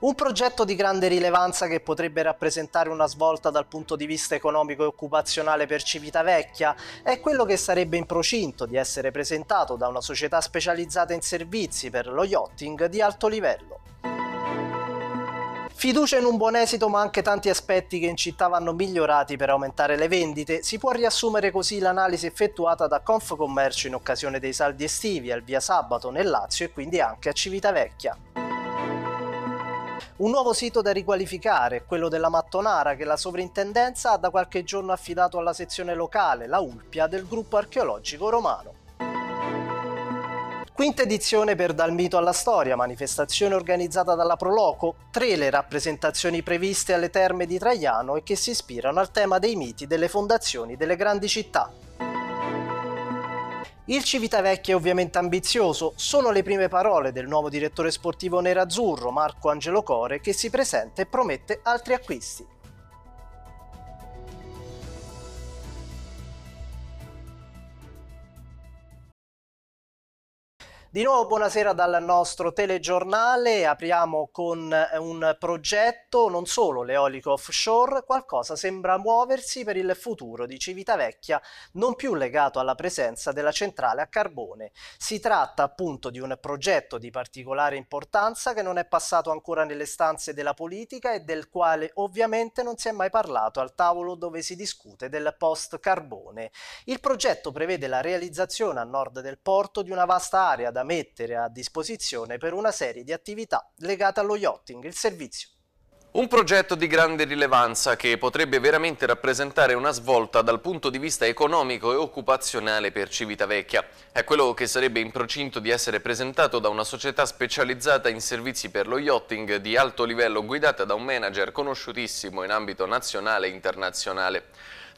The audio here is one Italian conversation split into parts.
Un progetto di grande rilevanza che potrebbe rappresentare una svolta dal punto di vista economico e occupazionale per Civitavecchia è quello che sarebbe in procinto di essere presentato da una società specializzata in servizi per lo yachting di alto livello. Fiducia in un buon esito ma anche tanti aspetti che in città vanno migliorati per aumentare le vendite, si può riassumere così l'analisi effettuata da Confcommercio in occasione dei saldi estivi al via sabato nel Lazio e quindi anche a Civitavecchia. Un nuovo sito da riqualificare, quello della Mattonara, che la sovrintendenza ha da qualche giorno affidato alla sezione locale, la Ulpia, del gruppo archeologico romano. Quinta edizione per Dal mito alla storia, manifestazione organizzata dalla Proloco, tre le rappresentazioni previste alle terme di Traiano e che si ispirano al tema dei miti delle fondazioni delle grandi città. Il Civitavecchia è ovviamente ambizioso, sono le prime parole del nuovo direttore sportivo nerazzurro Marco Angelo Core che si presenta e promette altri acquisti. Di nuovo buonasera dal nostro telegiornale, apriamo con eh, un progetto non solo l'eolico offshore, qualcosa sembra muoversi per il futuro di Civitavecchia, non più legato alla presenza della centrale a carbone. Si tratta appunto di un progetto di particolare importanza che non è passato ancora nelle stanze della politica e del quale ovviamente non si è mai parlato al tavolo dove si discute del post carbone. Il progetto prevede la realizzazione a nord del porto di una vasta area da da mettere a disposizione per una serie di attività legate allo yachting, il servizio. Un progetto di grande rilevanza che potrebbe veramente rappresentare una svolta dal punto di vista economico e occupazionale per Civitavecchia. È quello che sarebbe in procinto di essere presentato da una società specializzata in servizi per lo yachting di alto livello guidata da un manager conosciutissimo in ambito nazionale e internazionale.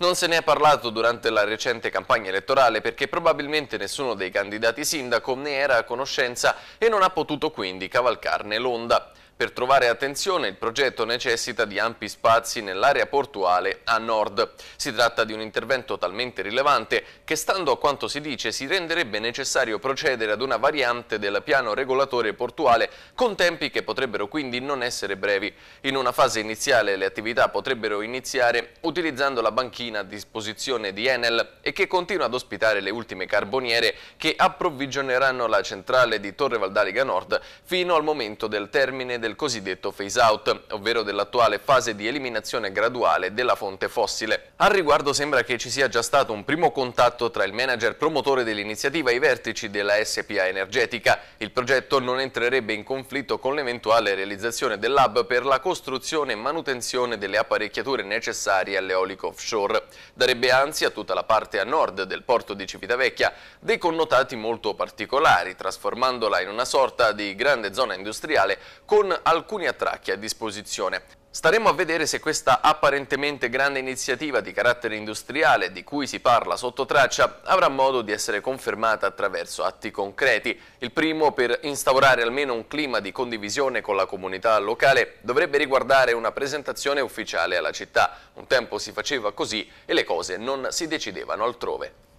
Non se ne è parlato durante la recente campagna elettorale perché probabilmente nessuno dei candidati sindaco ne era a conoscenza e non ha potuto quindi cavalcarne l'onda. Per trovare attenzione il progetto necessita di ampi spazi nell'area portuale a nord. Si tratta di un intervento talmente rilevante che stando a quanto si dice si renderebbe necessario procedere ad una variante del piano regolatore portuale con tempi che potrebbero quindi non essere brevi. In una fase iniziale le attività potrebbero iniziare utilizzando la banchina a disposizione di Enel e che continua ad ospitare le ultime carboniere che approvvigioneranno la centrale di Torre Valdaliga Nord fino al momento del termine del cosiddetto phase out, ovvero dell'attuale fase di eliminazione graduale della fonte fossile. Al riguardo sembra che ci sia già stato un primo contatto tra il manager promotore dell'iniziativa e i vertici della SPA energetica. Il progetto non entrerebbe in conflitto con l'eventuale realizzazione del lab per la costruzione e manutenzione delle apparecchiature necessarie all'eolico offshore. Darebbe anzi a tutta la parte a nord del porto di Civitavecchia dei connotati molto particolari, trasformandola in una sorta di grande zona industriale con alcuni attracchi a disposizione. Staremo a vedere se questa apparentemente grande iniziativa di carattere industriale di cui si parla sotto traccia avrà modo di essere confermata attraverso atti concreti. Il primo per instaurare almeno un clima di condivisione con la comunità locale dovrebbe riguardare una presentazione ufficiale alla città. Un tempo si faceva così e le cose non si decidevano altrove.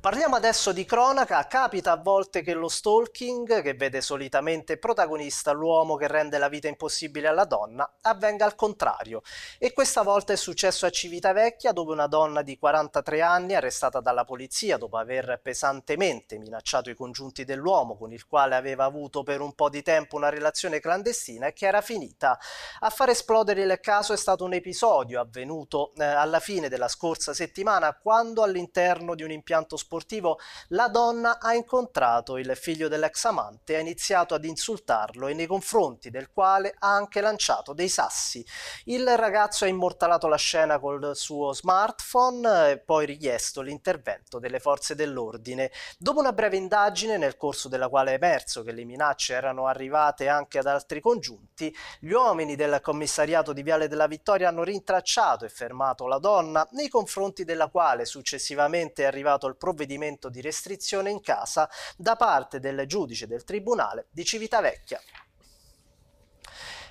Parliamo adesso di cronaca. Capita a volte che lo stalking, che vede solitamente protagonista l'uomo che rende la vita impossibile alla donna, avvenga al contrario. E questa volta è successo a Civitavecchia, dove una donna di 43 anni, arrestata dalla polizia dopo aver pesantemente minacciato i congiunti dell'uomo con il quale aveva avuto per un po' di tempo una relazione clandestina e che era finita. A far esplodere il caso è stato un episodio avvenuto eh, alla fine della scorsa settimana quando all'interno di un impianto sportivo sportivo, la donna ha incontrato il figlio dell'ex amante e ha iniziato ad insultarlo e nei confronti del quale ha anche lanciato dei sassi. Il ragazzo ha immortalato la scena col suo smartphone e poi richiesto l'intervento delle forze dell'ordine. Dopo una breve indagine, nel corso della quale è emerso che le minacce erano arrivate anche ad altri congiunti, gli uomini del commissariato di Viale della Vittoria hanno rintracciato e fermato la donna, nei confronti della quale successivamente è arrivato il provvedimento provvedimento di restrizione in casa da parte del giudice del tribunale di Civitavecchia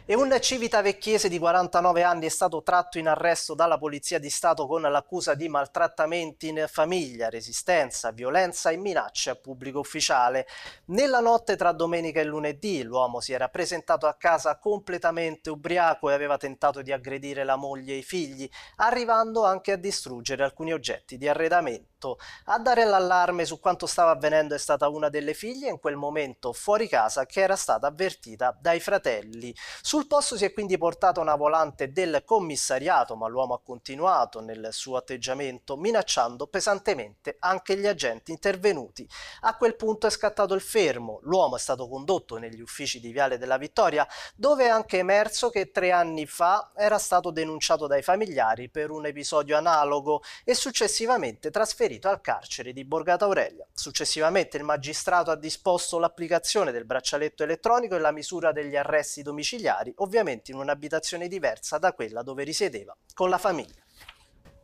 e un civitavecchiese di 49 anni è stato tratto in arresto dalla Polizia di Stato con l'accusa di maltrattamenti in famiglia, resistenza, violenza e minacce a pubblico ufficiale. Nella notte tra domenica e lunedì l'uomo si era presentato a casa completamente ubriaco e aveva tentato di aggredire la moglie e i figli, arrivando anche a distruggere alcuni oggetti di arredamento letto. A dare l'allarme su quanto stava avvenendo è stata una delle figlie in quel momento fuori casa che era stata avvertita dai fratelli. Sul posto si è quindi portata una volante del commissariato, ma l'uomo ha continuato nel suo atteggiamento minacciando pesantemente anche gli agenti intervenuti. A quel punto è scattato il fermo, l'uomo è stato condotto negli uffici di Viale della Vittoria dove è anche emerso che tre anni fa era stato denunciato dai familiari per un episodio analogo e successivamente trasferito trasferito al carcere di Borgata Aurelia. Successivamente il magistrato ha disposto l'applicazione del braccialetto elettronico e la misura degli arresti domiciliari, ovviamente in un'abitazione diversa da quella dove risiedeva con la famiglia.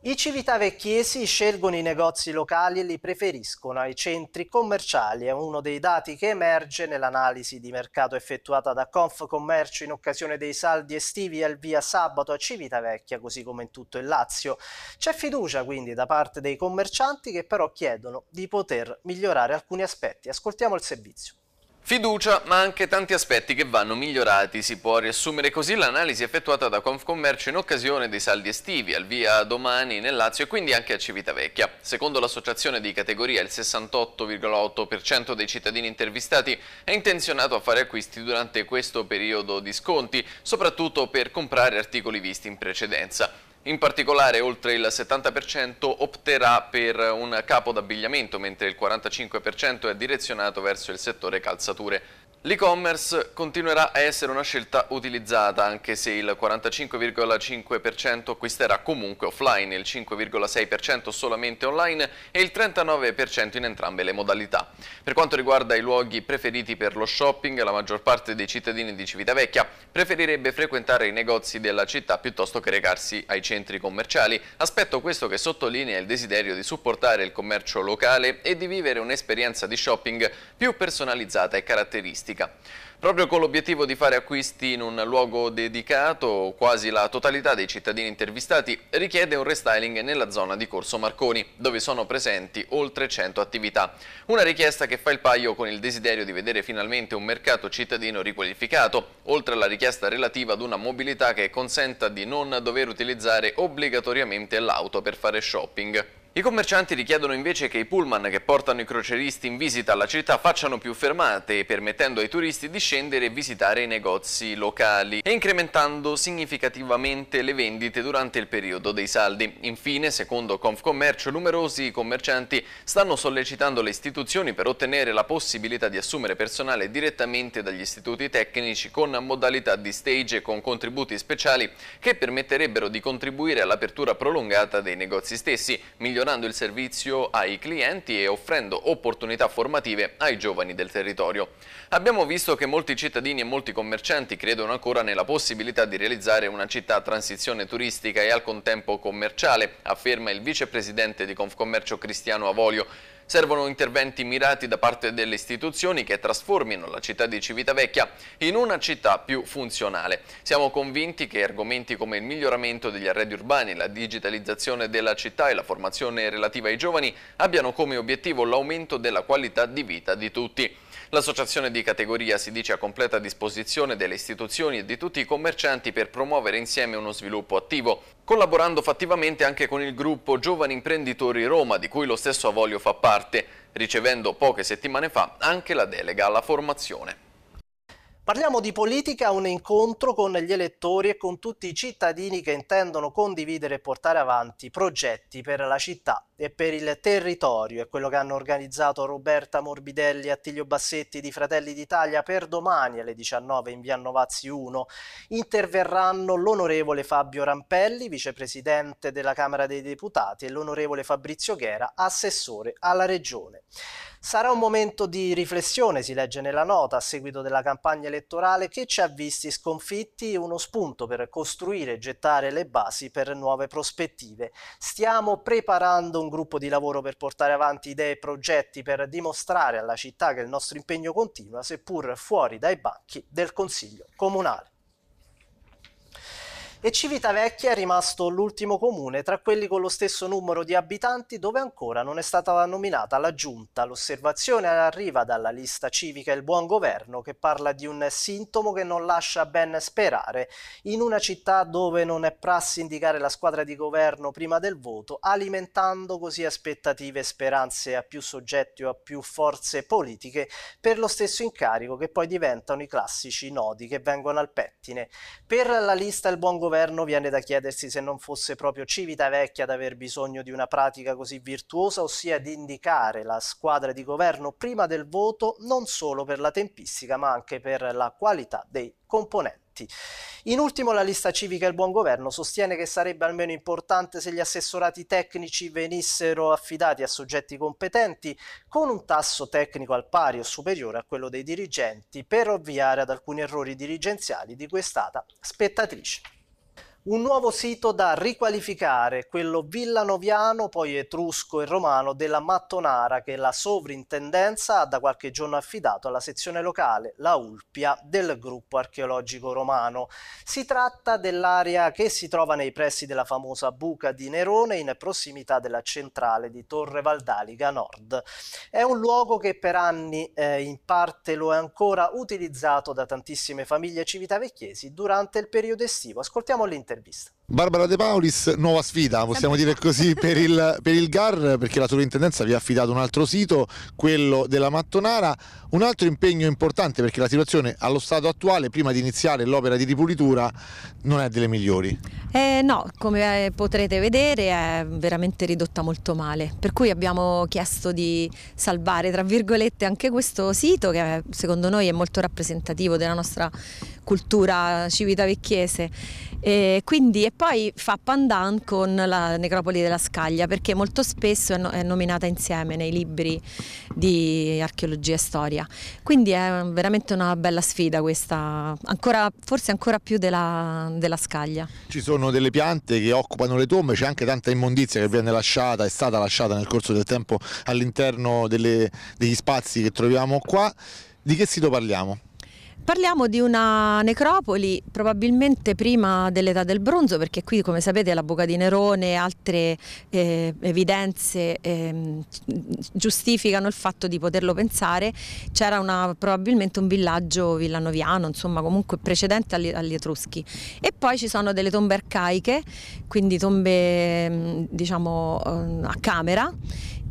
I civitavecchiesi scelgono i negozi locali e li preferiscono ai centri commerciali, è uno dei dati che emerge nell'analisi di mercato effettuata da Confcommercio in occasione dei saldi estivi al via sabato a Civitavecchia, così come in tutto il Lazio. C'è fiducia quindi da parte dei commercianti che però chiedono di poter migliorare alcuni aspetti. Ascoltiamo il servizio. Fiducia, ma anche tanti aspetti che vanno migliorati. Si può riassumere così l'analisi effettuata da Confcommercio in occasione dei saldi estivi al via domani nel Lazio e quindi anche a Civitavecchia. Secondo l'associazione di categoria il 68,8% dei cittadini intervistati è intenzionato a fare acquisti durante questo periodo di sconti, soprattutto per comprare articoli visti in precedenza. In particolare oltre il 70% opterà per un capo d'abbigliamento, mentre il 45% è direzionato verso il settore calzature. L'e-commerce continuerà a essere una scelta utilizzata anche se il 45,5% acquisterà comunque offline, il 5,6% solamente online e il 39% in entrambe le modalità. Per quanto riguarda i luoghi preferiti per lo shopping, la maggior parte dei cittadini di Civitavecchia preferirebbe frequentare i negozi della città piuttosto che recarsi ai centri commerciali, aspetto questo che sottolinea il desiderio di supportare il commercio locale e di vivere un'esperienza di shopping più personalizzata e caratteristica turistica. Proprio con l'obiettivo di fare acquisti in un luogo dedicato, quasi la totalità dei cittadini intervistati richiede un restyling nella zona di Corso Marconi, dove sono presenti oltre 100 attività. Una richiesta che fa il paio con il desiderio di vedere finalmente un mercato cittadino riqualificato, oltre alla richiesta relativa ad una mobilità che consenta di non dover utilizzare obbligatoriamente l'auto per fare shopping. I commercianti richiedono invece che i pullman che portano i croceristi in visita alla città facciano più fermate, permettendo ai turisti di scendere e visitare i negozi locali e incrementando significativamente le vendite durante il periodo dei saldi. Infine, secondo Confcommercio, numerosi commercianti stanno sollecitando le istituzioni per ottenere la possibilità di assumere personale direttamente dagli istituti tecnici con modalità di stage e con contributi speciali che permetterebbero di contribuire all'apertura prolungata dei negozi stessi, migliorando migliorando il servizio ai clienti e offrendo opportunità formative ai giovani del territorio. Abbiamo visto che molti cittadini e molti commercianti credono ancora nella possibilità di realizzare una città a transizione turistica e al contempo commerciale, afferma il vicepresidente di Confcommercio Cristiano Avolio, Servono interventi mirati da parte delle istituzioni che trasformino la città di Civitavecchia in una città più funzionale. Siamo convinti che argomenti come il miglioramento degli arredi urbani, la digitalizzazione della città e la formazione relativa ai giovani abbiano come obiettivo l'aumento della qualità di vita di tutti. L'associazione di categoria si dice a completa disposizione delle istituzioni e di tutti i commercianti per promuovere insieme uno sviluppo attivo, collaborando fattivamente anche con il gruppo Giovani Imprenditori Roma, di cui lo stesso Avoglio fa parte, ricevendo poche settimane fa anche la delega alla formazione. Parliamo di politica, un incontro con gli elettori e con tutti i cittadini che intendono condividere e portare avanti progetti per la città e per il territorio. È quello che hanno organizzato Roberta Morbidelli e Attilio Bassetti di Fratelli d'Italia per domani alle 19 in via Novazzi 1. Interverranno l'onorevole Fabio Rampelli, vicepresidente della Camera dei Deputati, e l'onorevole Fabrizio Ghera, assessore alla Regione. Sarà un momento di riflessione, si legge nella nota, a seguito della campagna elettorale che ci ha visti sconfitti, uno spunto per costruire e gettare le basi per nuove prospettive. Stiamo preparando un gruppo di lavoro per portare avanti idee e progetti per dimostrare alla città che il nostro impegno continua, seppur fuori dai banchi del Consiglio Comunale e Civitavecchia è rimasto l'ultimo comune tra quelli con lo stesso numero di abitanti dove ancora non è stata nominata la giunta. L'osservazione arriva dalla lista civica Il Buon Governo che parla di un sintomo che non lascia ben sperare. In una città dove non è prassi indicare la squadra di governo prima del voto, alimentando così aspettative e speranze a più soggetti o a più forze politiche per lo stesso incarico che poi diventano i classici nodi che vengono al pettine. Per la lista Il Buon Governo governo viene da chiedersi se non fosse proprio Civita Vecchia ad aver bisogno di una pratica così virtuosa, ossia di indicare la squadra di governo prima del voto non solo per la tempistica ma anche per la qualità dei componenti. In ultimo la lista civica e il buon governo sostiene che sarebbe almeno importante se gli assessorati tecnici venissero affidati a soggetti competenti con un tasso tecnico al pari o superiore a quello dei dirigenti per ovviare ad alcuni errori dirigenziali di cui è stata spettatrice un nuovo sito da riqualificare, quello villanoviano, poi etrusco e romano, della Mattonara che la sovrintendenza ha da qualche giorno affidato alla sezione locale, la Ulpia, del gruppo archeologico romano. Si tratta dell'area che si trova nei pressi della famosa Buca di Nerone in prossimità della centrale di Torre Valdaliga Nord. È un luogo che per anni eh, in parte lo è ancora utilizzato da tantissime famiglie civitavecchiesi durante il periodo estivo. Ascoltiamo l'intervento intervista. Barbara De Paulis, nuova sfida, possiamo dire così, per il, per il, GAR, perché la sovrintendenza vi ha affidato un altro sito, quello della Mattonara, un altro impegno importante perché la situazione allo stato attuale, prima di iniziare l'opera di ripulitura, non è delle migliori. Eh, no, come eh, potrete vedere è veramente ridotta molto male, per cui abbiamo chiesto di salvare, tra virgolette, anche questo sito che eh, secondo noi è molto rappresentativo della nostra cultura civitavecchiese. E, quindi, e poi fa pandan con la necropoli della Scaglia perché molto spesso è, no, è nominata insieme nei libri di archeologia e storia. Quindi è veramente una bella sfida questa, ancora, forse ancora più della, della Scaglia. Ci sono delle piante che occupano le tombe, c'è anche tanta immondizia che viene lasciata, è stata lasciata nel corso del tempo all'interno degli spazi che troviamo qua. Di che sito parliamo? Parliamo di una necropoli probabilmente prima dell'età del bronzo perché qui come sapete la buca di Nerone e altre eh, evidenze eh, giustificano il fatto di poterlo pensare, c'era probabilmente un villaggio villanoviano insomma comunque precedente agli, agli, Etruschi e poi ci sono delle tombe arcaiche quindi tombe mm, diciamo mm, a camera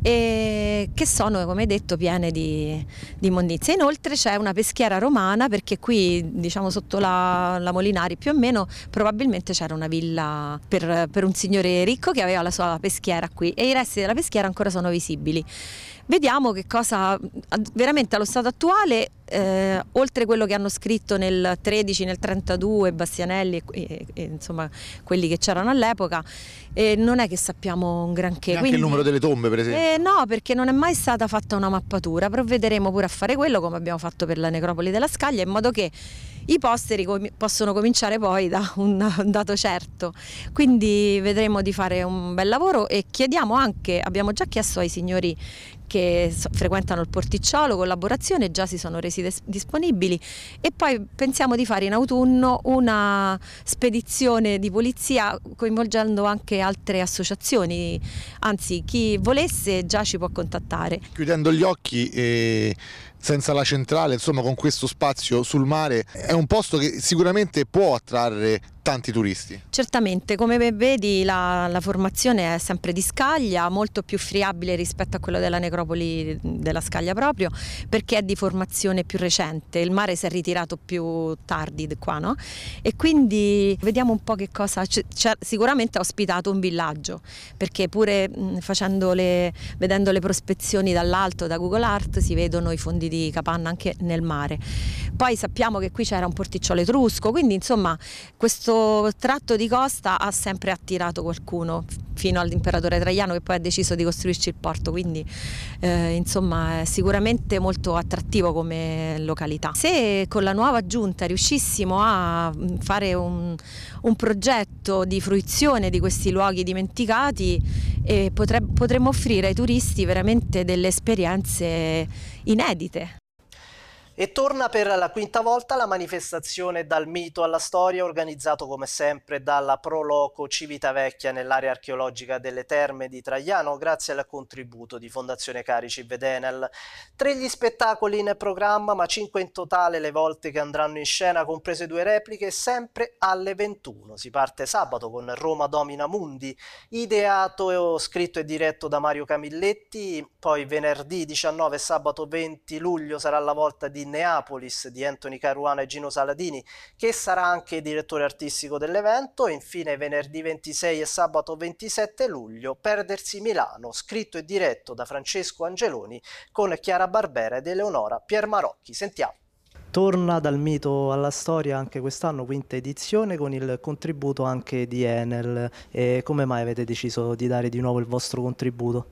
e che sono, come detto, piene di, di immondizia. Inoltre c'è una peschiera romana perché qui, diciamo, sotto la, la Molinari più o meno, probabilmente c'era una villa per, per un signore ricco che aveva la sua peschiera qui e i resti della peschiera ancora sono visibili. Vediamo che cosa veramente allo stato attuale, eh, oltre quello che hanno scritto nel 13, nel 32 Bastianelli e, e insomma quelli che c'erano all'epoca, eh, non è che sappiamo un granché. Anche Quindi, il numero delle tombe per esempio? Eh, no, perché non è mai stata fatta una mappatura, provvederemo pure a fare quello come abbiamo fatto per la necropoli della Scaglia in modo che i posteri com possono cominciare poi da un, un, dato certo. Quindi vedremo di fare un bel lavoro e chiediamo anche, abbiamo già chiesto ai signori che frequentano il porticciolo, collaborazione, già si sono resi disponibili e poi pensiamo di fare in autunno una spedizione di polizia coinvolgendo anche altre associazioni, anzi chi volesse già ci può contattare. Chiudendo gli occhi... Eh senza la centrale, insomma con questo spazio sul mare, è un posto che sicuramente può attrarre tanti turisti. Certamente, come vedi la, la, formazione è sempre di scaglia, molto più friabile rispetto a quella della necropoli della scaglia proprio, perché è di formazione più recente, il mare si è ritirato più tardi di qua, no? E quindi vediamo un po' che cosa... sicuramente ha ospitato un villaggio, perché pure le, vedendo le prospezioni dall'alto, da Google Art, si vedono i fondi di di Capanna anche nel mare. Poi sappiamo che qui c'era un porticciolo etrusco, quindi insomma questo tratto di costa ha sempre attirato qualcuno fino all'imperatore Traiano che poi ha deciso di costruirci il porto, quindi eh, insomma è sicuramente molto attrattivo come località. Se con la nuova giunta riuscissimo a mm, fare un, un progetto di fruizione di questi luoghi dimenticati, eh, potremmo offrire ai turisti veramente delle esperienze inedite. E torna per la quinta volta la manifestazione dal mito alla storia, organizzato come sempre dalla Proloco Civitavecchia nell'area archeologica delle Terme di Traiano, grazie al contributo di Fondazione Carici Vedenel. Tre gli spettacoli in programma, ma cinque in totale le volte che andranno in scena, comprese due repliche, sempre alle 21. Si parte sabato con Roma Domina Mundi, ideato, scritto e diretto da Mario Camilletti, poi venerdì 19 e sabato 20 luglio sarà la volta di Neapolis di Anthony Caruana e Gino Saladini, che sarà anche direttore artistico dell'evento. E infine venerdì 26 e sabato 27 luglio Perdersi Milano, scritto e diretto da Francesco Angeloni con Chiara Barbera ed Eleonora Piermarocchi. Sentiamo. Torna dal mito alla storia anche quest'anno, quinta edizione, con il contributo anche di Enel. E come mai avete deciso di dare di nuovo il vostro contributo?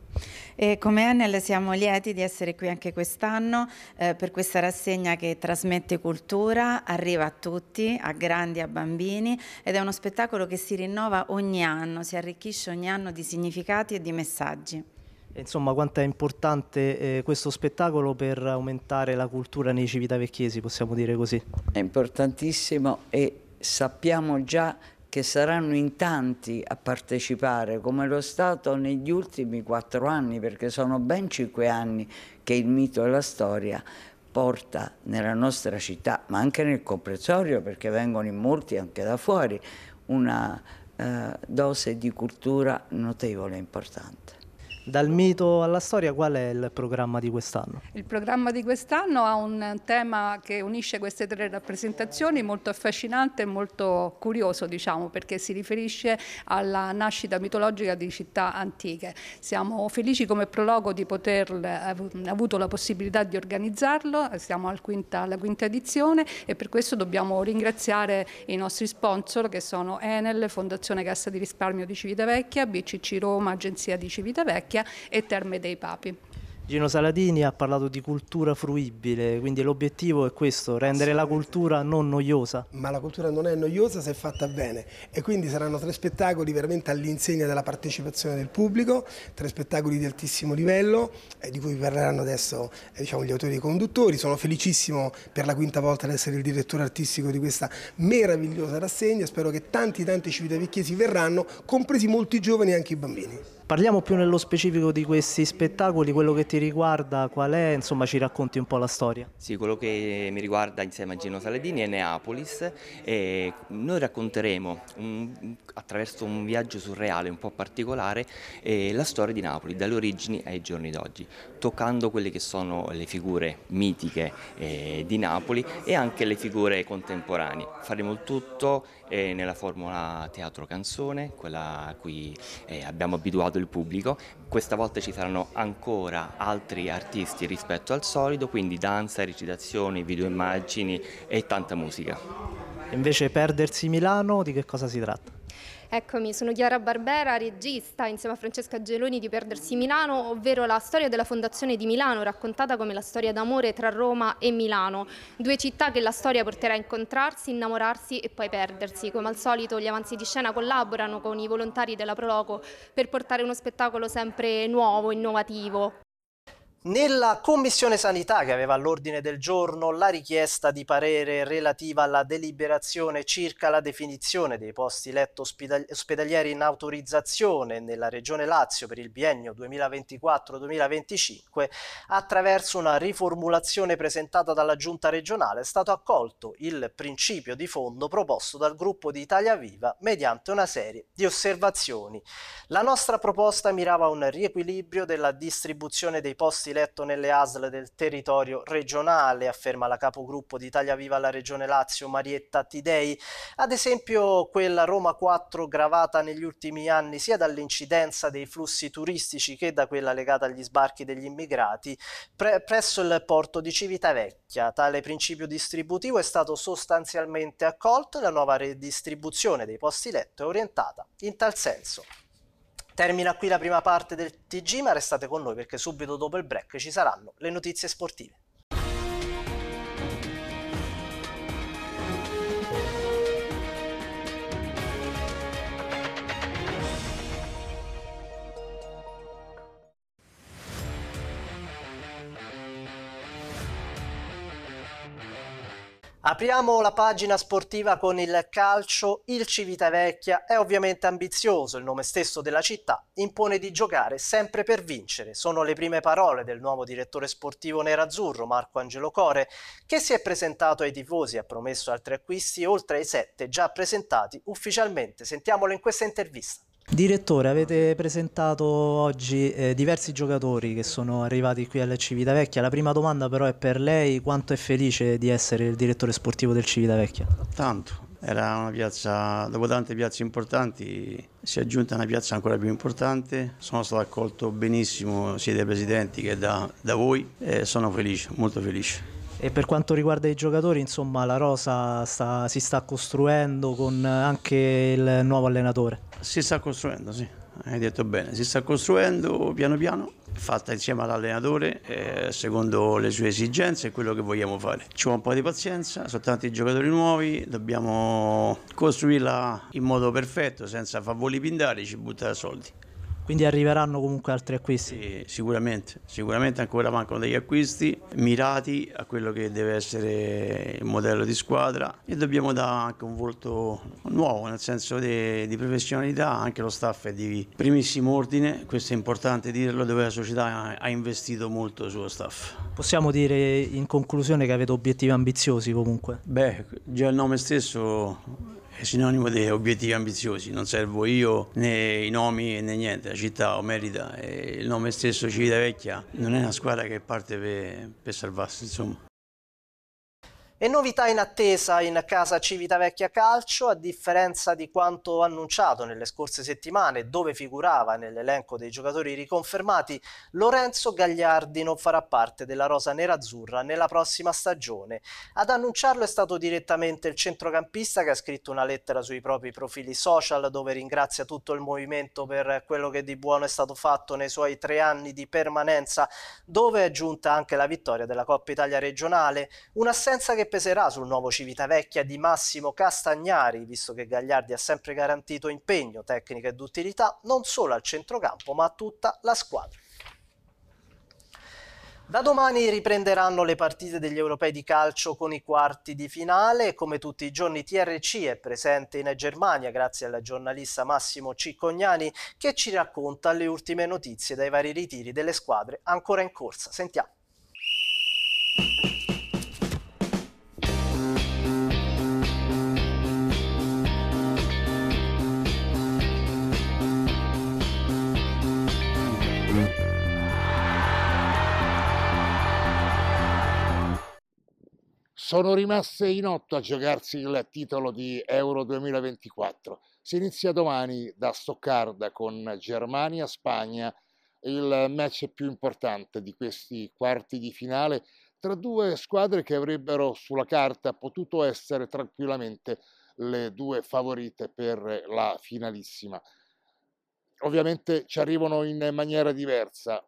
E come Enel siamo lieti di essere qui anche quest'anno eh, per questa rassegna che trasmette cultura, arriva a tutti, a grandi, e a bambini ed è uno spettacolo che si rinnova ogni anno, si arricchisce ogni anno di significati e di messaggi. Insomma, quanto è importante eh, questo spettacolo per aumentare la cultura nei civitavecchiesi, possiamo dire così? È importantissimo e sappiamo già che saranno in tanti a partecipare, come lo Stato negli ultimi quattro anni, perché sono ben cinque anni che il mito e la storia porta nella nostra città, ma anche nel comprensorio, perché vengono in molti anche da fuori, una eh, dose di cultura notevole e importante. Dal mito alla storia, qual è il programma di quest'anno? Il programma di quest'anno ha un tema che unisce queste tre rappresentazioni molto affascinante e molto curioso, diciamo, perché si riferisce alla nascita mitologica di città antiche. Siamo felici come prologo di poter aver eh, avuto la possibilità di organizzarlo, siamo al quinta, alla quinta edizione e per questo dobbiamo ringraziare i nostri sponsor che sono Enel, Fondazione Cassa di Risparmio di Civitavecchia, BCC Roma, Agenzia di Civitavecchia Vecchia e Terme dei Papi. Gino Saladini ha parlato di cultura fruibile, quindi l'obiettivo è questo, rendere la cultura non noiosa. Ma la cultura non è noiosa se è fatta bene e quindi saranno tre spettacoli veramente all'insegna della partecipazione del pubblico, tre spettacoli di altissimo livello eh, di cui vi parleranno adesso eh, diciamo, gli autori e i conduttori. Sono felicissimo per la quinta volta di essere il direttore artistico di questa meravigliosa rassegna, spero che tanti tanti civitavecchiesi verranno, compresi molti giovani e anche i bambini. Parliamo più nello specifico di questi spettacoli, quello che ti riguarda qual è, insomma ci racconti un po' la storia. Sì, quello che mi riguarda insieme a Gino Saladini è Neapolis e noi racconteremo un, attraverso un viaggio surreale un po' particolare eh, la storia di Napoli, dalle origini ai giorni d'oggi, toccando quelle che sono le figure mitiche eh, di Napoli e anche le figure contemporanee. Faremo tutto eh, nella formula teatro-canzone, quella a cui eh, abbiamo abituato il pubblico. Questa volta ci saranno ancora altri artisti rispetto al solito, quindi danza, recitazioni, videoimmagini e tanta musica. Invece perdersi Milano, di che cosa si tratta? Eccomi, sono Chiara Barbera, regista insieme a Francesca Geloni di Perdersi Milano, ovvero la storia della fondazione di Milano raccontata come la storia d'amore tra Roma e Milano, due città che la storia porterà a incontrarsi, innamorarsi e poi perdersi. Come al solito gli avanzi di scena collaborano con i volontari della Proloco per portare uno spettacolo sempre nuovo, innovativo. Nella Commissione Sanità che aveva all'ordine del giorno la richiesta di parere relativa alla deliberazione circa la definizione dei posti letto ospedalieri in autorizzazione nella Regione Lazio per il biennio 2024-2025, attraverso una riformulazione presentata dalla Giunta regionale è stato accolto il principio di fondo proposto dal gruppo di Italia Viva mediante una serie di osservazioni. La nostra proposta mirava a un riequilibrio della distribuzione dei posti letto nelle ASL del territorio regionale, afferma la capogruppo di Italia Viva alla Regione Lazio Marietta Tidei. Ad esempio quella Roma 4 gravata negli ultimi anni sia dall'incidenza dei flussi turistici che da quella legata agli sbarchi degli immigrati pre presso il porto di Civitavecchia. Tale principio distributivo è stato sostanzialmente accolto e la nuova redistribuzione dei posti letto è orientata in tal senso. Termina qui la prima parte del TG, ma restate con noi perché subito dopo il break ci saranno le notizie sportive. Apriamo la pagina sportiva con il calcio. Il Civitavecchia è ovviamente ambizioso, il nome stesso della città impone di giocare sempre per vincere. Sono le prime parole del nuovo direttore sportivo nerazzurro Marco Angelo Core, che si è presentato ai tifosi e ha promesso altri acquisti oltre ai sette già presentati ufficialmente. Sentiamolo in questa intervista. Direttore, avete presentato oggi eh, diversi giocatori che sono arrivati qui al Civitavecchia. La prima domanda però è per lei, quanto è felice di essere il direttore sportivo del Civitavecchia? Tanto, era una piazza, dopo tante piazze importanti si è aggiunta una piazza ancora più importante, sono stato accolto benissimo sia dai presidenti che da, da voi e sono felice, molto felice. E per quanto riguarda i giocatori, insomma, la rosa sta, si sta costruendo con anche il nuovo allenatore. Si sta costruendo, sì, hai detto bene, si sta costruendo piano piano, fatta insieme all'allenatore, eh, secondo le sue esigenze e quello che vogliamo fare. Ci vuole un po' di pazienza, sono tanti giocatori nuovi, dobbiamo costruirla in modo perfetto, senza favoli pindari, ci butta soldi. Quindi arriveranno comunque altri acquisti? Sì, sicuramente, sicuramente ancora mancano degli acquisti mirati a quello che deve essere il modello di squadra e dobbiamo dare anche un volto nuovo, nel senso di, di professionalità, anche lo staff è di primissimo ordine, questo è importante dirlo, dove la società ha investito molto sullo staff. Possiamo dire in conclusione che avete obiettivi ambiziosi comunque? Beh, già il nome stesso è sinonimo di obiettivi ambiziosi, non servo io né i nomi né niente, la città o merita, il nome stesso Civitavecchia non è una squadra che parte per, per salvarsi insomma. E novità in attesa in casa Civitavecchia Calcio, a differenza di quanto annunciato nelle scorse settimane, dove figurava nell'elenco dei giocatori riconfermati, Lorenzo Gagliardi non farà parte della rosa nerazzurra nella prossima stagione. Ad annunciarlo è stato direttamente il centrocampista che ha scritto una lettera sui propri profili social dove ringrazia tutto il movimento per quello che di buono è stato fatto nei suoi tre anni di permanenza, dove è giunta anche la vittoria della Coppa Italia regionale, un'assenza che peserà sul nuovo Civitavecchia di Massimo Castagnari, visto che Gagliardi ha sempre garantito impegno, tecnica ed utilità non solo al centrocampo ma a tutta la squadra. Da domani riprenderanno le partite degli europei di calcio con i quarti di finale. Come tutti i giorni TRC è presente in Germania grazie al giornalista Massimo Ciccognani che ci racconta le ultime notizie dai vari ritiri delle squadre ancora in corsa. Sentiamo. sono rimaste in otto a giocarsi il titolo di Euro 2024. Si inizia domani da Stoccarda con Germania-Spagna, il match più importante di questi quarti di finale tra due squadre che avrebbero sulla carta potuto essere tranquillamente le due favorite per la finalissima. Ovviamente ci arrivano in maniera diversa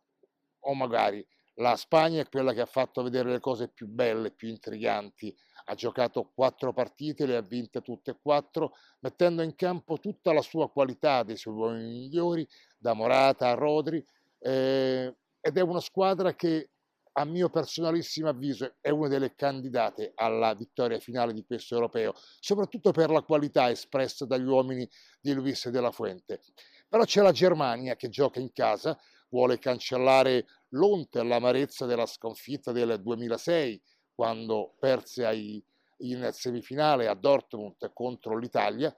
o magari la Spagna è quella che ha fatto vedere le cose più belle, più intriganti. Ha giocato quattro partite, le ha vinte tutte e quattro, mettendo in campo tutta la sua qualità dei suoi uomini migliori, da Morata a Rodri. Eh, ed è una squadra che, a mio personalissimo avviso, è una delle candidate alla vittoria finale di questo europeo, soprattutto per la qualità espressa dagli uomini di Luis de la Fuente. Però c'è la Germania che gioca in casa vuole cancellare l'onta e l'amarezza della sconfitta del 2006, quando perse ai, in semifinale a Dortmund contro l'Italia,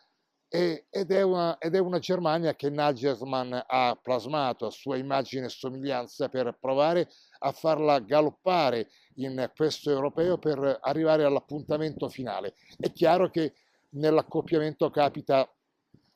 e, ed, è una, ed, è una, Germania che Nagelsmann ha plasmato a sua immagine e somiglianza per provare a farla galoppare in questo europeo per arrivare all'appuntamento finale. È chiaro che nell'accoppiamento capita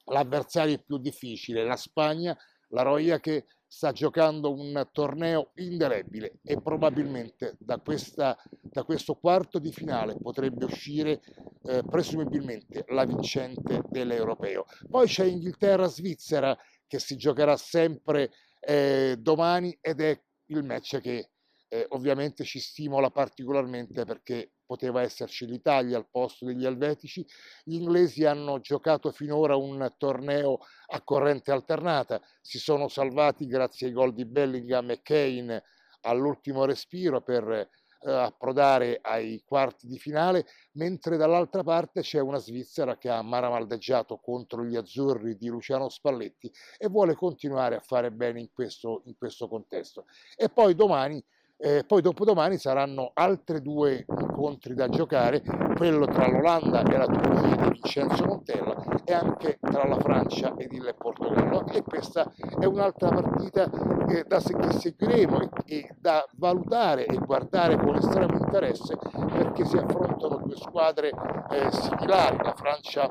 l'avversario più difficile, la Spagna, la Roia che sta giocando un torneo indelebile e probabilmente da, questa, da questo quarto di finale potrebbe uscire eh, presumibilmente la vincente dell'Europeo. Poi c'è Inghilterra-Svizzera che si giocherà sempre eh, domani ed è il match che eh, ovviamente ci stimola particolarmente perché poteva esserci l'Italia al posto degli elvetici, gli inglesi hanno giocato finora un torneo a corrente alternata, si sono salvati grazie ai gol di Bellingham e Kane all'ultimo respiro per eh, approdare ai quarti di finale, mentre dall'altra parte c'è una Svizzera che ha maramaldeggiato contro gli azzurri di Luciano Spalletti e vuole continuare a fare bene in questo, in questo contesto. E poi domani eh, poi dopodomani saranno altri due incontri da giocare, quello tra l'Olanda e la Turchia di Vincenzo Montella e anche tra la Francia ed il Portogallo e questa è un'altra partita eh, da, che seguiremo e, e da valutare e guardare con estremo interesse perché si affrontano due squadre eh, similari, la Francia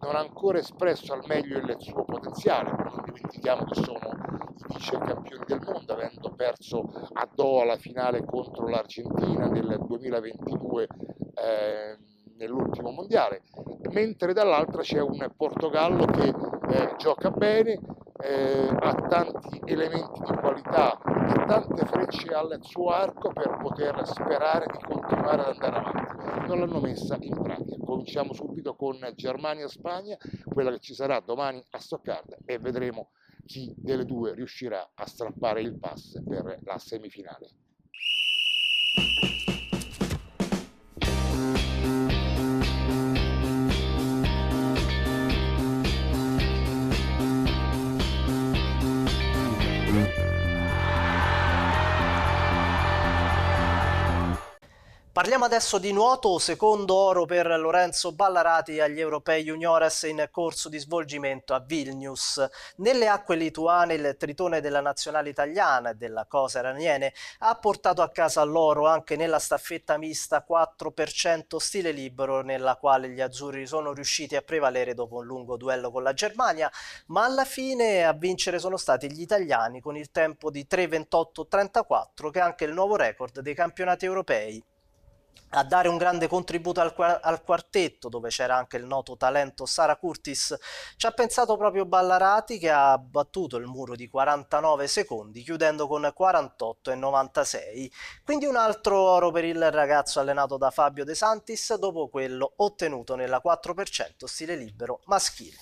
non ha ancora espresso al meglio il suo potenziale, non dimentichiamo che sono i vice campioni del mondo avendo perso a Doha la finale contro l'Argentina nel 2022 eh, nell'ultimo mondiale, mentre dall'altra c'è un Portogallo che eh, gioca bene, eh, ha tanti elementi di qualità e tante frecce al suo arco per poter sperare di continuare ad andare avanti. Non l'hanno messa in pratica. Cominciamo subito con Germania-Spagna, quella che ci sarà domani a Stoccarda e vedremo chi delle due riuscirà a strappare il pass per la semifinale. Parliamo adesso di nuoto, secondo oro per Lorenzo Ballarati agli Europei Juniores in corso di svolgimento a Vilnius. Nelle acque lituane il tritone della nazionale italiana e della Cosa Raniene ha portato a casa l'oro anche nella staffetta mista 4% stile libero nella quale gli azzurri sono riusciti a prevalere dopo un lungo duello con la Germania, ma alla fine a vincere sono stati gli italiani con il tempo di 3.28-34 che è anche il nuovo record dei campionati europei a dare un grande contributo al, al, quartetto, dove c'era anche il noto talento Sara Curtis, ci ha pensato proprio Ballarati che ha battuto il muro di 49 secondi, chiudendo con 48 e 96. Quindi un altro oro per il ragazzo allenato da Fabio De Santis dopo quello ottenuto nella 4% stile libero maschile.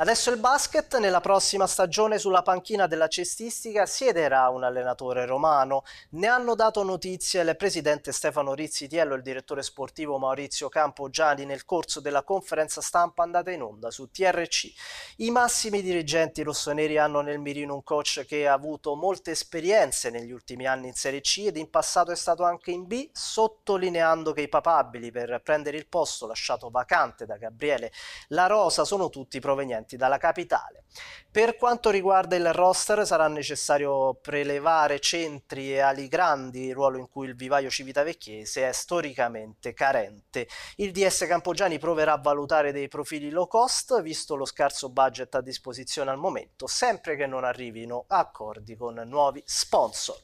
Adesso il basket nella prossima stagione sulla panchina della cestistica siederà un allenatore romano. Ne hanno dato notizie il presidente Stefano Rizzi Tiello e il direttore sportivo Maurizio Campogiani nel corso della conferenza stampa andata in onda su TRC. I massimi dirigenti rossoneri hanno nel mirino un coach che ha avuto molte esperienze negli ultimi anni in Serie C ed in passato è stato anche in B, sottolineando che i papabili per prendere il posto lasciato vacante da Gabriele La Rosa sono tutti provenienti provenienti dalla capitale. Per quanto riguarda il roster sarà necessario prelevare centri e ali grandi, ruolo in cui il vivaio civitavecchiese è storicamente carente. Il DS Campogiani proverà a valutare dei profili low cost, visto lo scarso budget a disposizione al momento, sempre che non arrivino accordi con nuovi sponsor.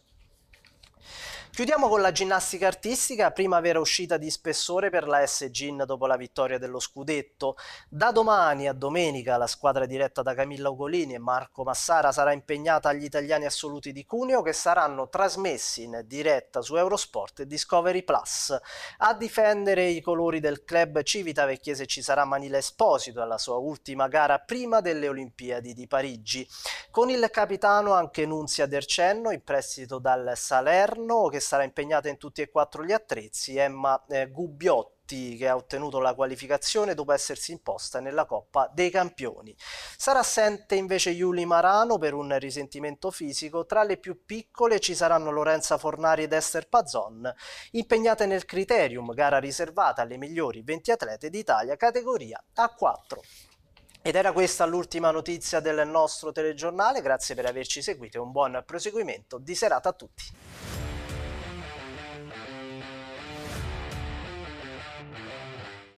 Chiudiamo con la ginnastica artistica, primavera uscita di spessore per la S Gin dopo la vittoria dello scudetto. Da domani a domenica la squadra diretta da Camilla Ugolini e Marco Massara sarà impegnata agli italiani assoluti di Cuneo che saranno trasmessi in diretta su Eurosport e Discovery Plus. A difendere i colori del club Civita Vecchiese ci sarà Manila Esposito alla sua ultima gara prima delle Olimpiadi di Parigi. Con il capitano anche Nunzia Dercenno in prestito dal Salerno che sarà impegnata in tutti e quattro gli attrezzi, Emma eh, Gubbiotti che ha ottenuto la qualificazione dopo essersi imposta nella Coppa dei Campioni. Sarà assente invece Yuli Marano per un risentimento fisico, tra le più piccole ci saranno Lorenza Fornari ed Esther Pazzon, impegnate nel Criterium, gara riservata alle migliori 20 atlete d'Italia, categoria A4. Ed era questa l'ultima notizia del nostro telegiornale, grazie per averci seguito e un buon proseguimento di serata a tutti.